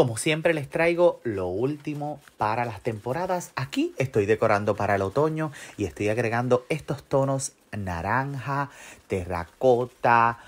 Como siempre les traigo lo último para las temporadas. Aquí estoy decorando para el otoño y estoy agregando estos tonos naranja, terracota,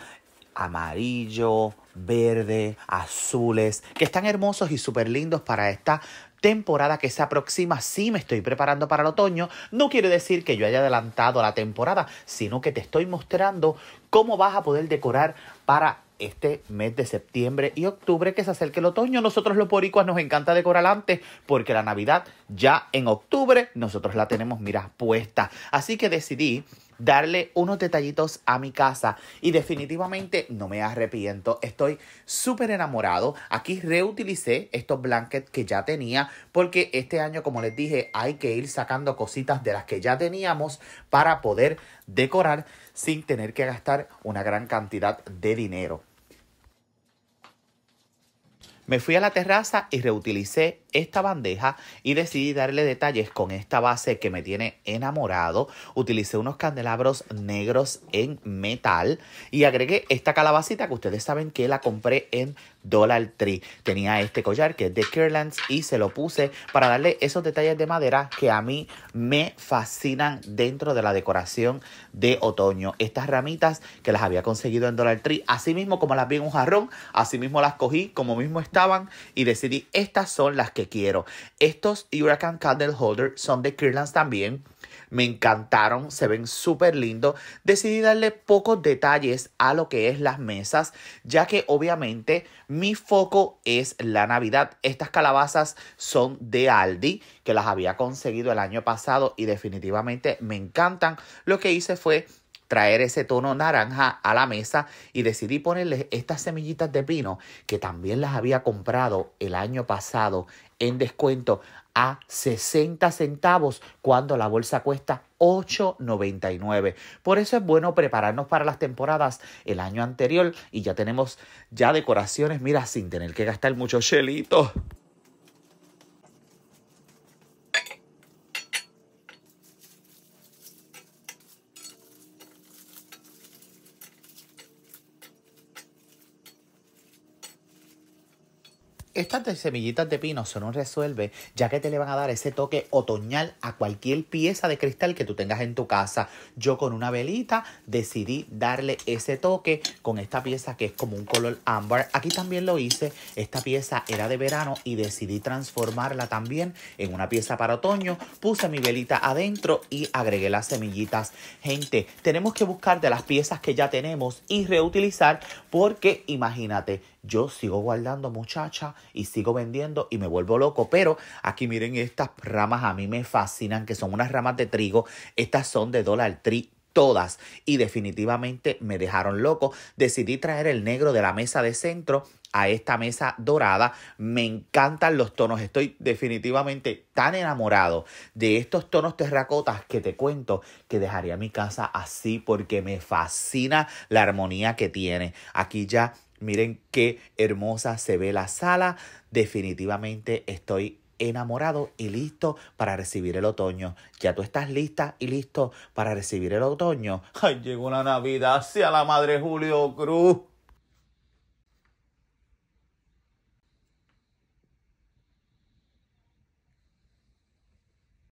amarillo, verde, azules, que están hermosos y súper lindos para esta temporada que se aproxima, sí me estoy preparando para el otoño, no quiere decir que yo haya adelantado la temporada, sino que te estoy mostrando cómo vas a poder decorar para este mes de septiembre y octubre que se acerca el otoño. Nosotros los poricuas nos encanta decorar antes porque la Navidad ya en octubre nosotros la tenemos, mira, puesta. Así que decidí darle unos detallitos a mi casa y definitivamente no me arrepiento. Estoy súper enamorado. Aquí reutilicé estos blankets que ya tenía porque este año, como les dije, hay que ir sacando cositas de las que ya teníamos para poder decorar sin tener que gastar una gran cantidad de dinero. Me fui a la terraza y reutilicé esta bandeja y decidí darle detalles con esta base que me tiene enamorado. Utilicé unos candelabros negros en metal y agregué esta calabacita que ustedes saben que la compré en Dollar Tree. Tenía este collar que es de Kirlands y se lo puse para darle esos detalles de madera que a mí me fascinan dentro de la decoración de otoño. Estas ramitas que las había conseguido en Dollar Tree, así mismo como las vi en un jarrón, así mismo las cogí como mismo estaban y decidí estas son las que quiero. Estos Huracan Candle Holder son de Kirlands también. Me encantaron, se ven súper lindos. Decidí darle pocos detalles a lo que es las mesas, ya que obviamente mi foco es la Navidad. Estas calabazas son de Aldi, que las había conseguido el año pasado y definitivamente me encantan. Lo que hice fue traer ese tono naranja a la mesa y decidí ponerles estas semillitas de pino que también las había comprado el año pasado en descuento a 60 centavos cuando la bolsa cuesta 8.99. Por eso es bueno prepararnos para las temporadas el año anterior y ya tenemos ya decoraciones, mira, sin tener que gastar mucho chelito. Estas semillitas de pino se nos resuelve, ya que te le van a dar ese toque otoñal a cualquier pieza de cristal que tú tengas en tu casa. Yo con una velita decidí darle ese toque con esta pieza que es como un color ámbar. Aquí también lo hice. Esta pieza era de verano y decidí transformarla también en una pieza para otoño. Puse mi velita adentro y agregué las semillitas. Gente, tenemos que buscar de las piezas que ya tenemos y reutilizar porque imagínate, yo sigo guardando muchacha y sigo vendiendo y me vuelvo loco. Pero aquí miren estas ramas, a mí me fascinan, que son unas ramas de trigo. Estas son de Dollar tree todas y definitivamente me dejaron loco. Decidí traer el negro de la mesa de centro a esta mesa dorada. Me encantan los tonos. Estoy definitivamente tan enamorado de estos tonos terracotas que te cuento que dejaría mi casa así porque me fascina la armonía que tiene. Aquí ya Miren qué hermosa se ve la sala. Definitivamente estoy enamorado y listo para recibir el otoño. Ya tú estás lista y listo para recibir el otoño. Ay, llegó la Navidad, hacia la madre Julio Cruz.